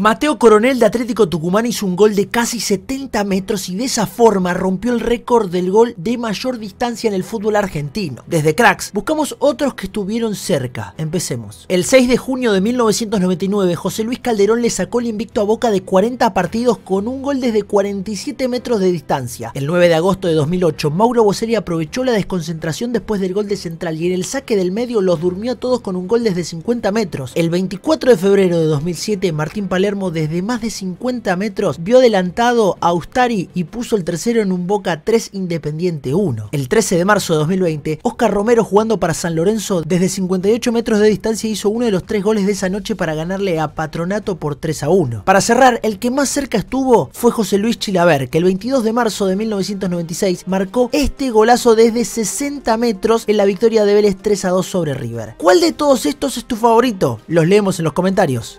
Mateo Coronel de Atlético Tucumán hizo un gol de casi 70 metros y de esa forma rompió el récord del gol de mayor distancia en el fútbol argentino. Desde Cracks buscamos otros que estuvieron cerca. Empecemos. El 6 de junio de 1999 José Luis Calderón le sacó el invicto a Boca de 40 partidos con un gol desde 47 metros de distancia. El 9 de agosto de 2008 Mauro Bocelli aprovechó la desconcentración después del gol de Central y en el saque del medio los durmió a todos con un gol desde 50 metros. El 24 de febrero de 2007 Martín Palermo desde más de 50 metros vio adelantado a Ustari y puso el tercero en un Boca 3 Independiente 1. El 13 de marzo de 2020, Oscar Romero jugando para San Lorenzo desde 58 metros de distancia hizo uno de los tres goles de esa noche para ganarle a Patronato por 3 a 1. Para cerrar, el que más cerca estuvo fue José Luis Chilaver, que el 22 de marzo de 1996 marcó este golazo desde 60 metros en la victoria de Vélez 3 a 2 sobre River. ¿Cuál de todos estos es tu favorito? Los leemos en los comentarios.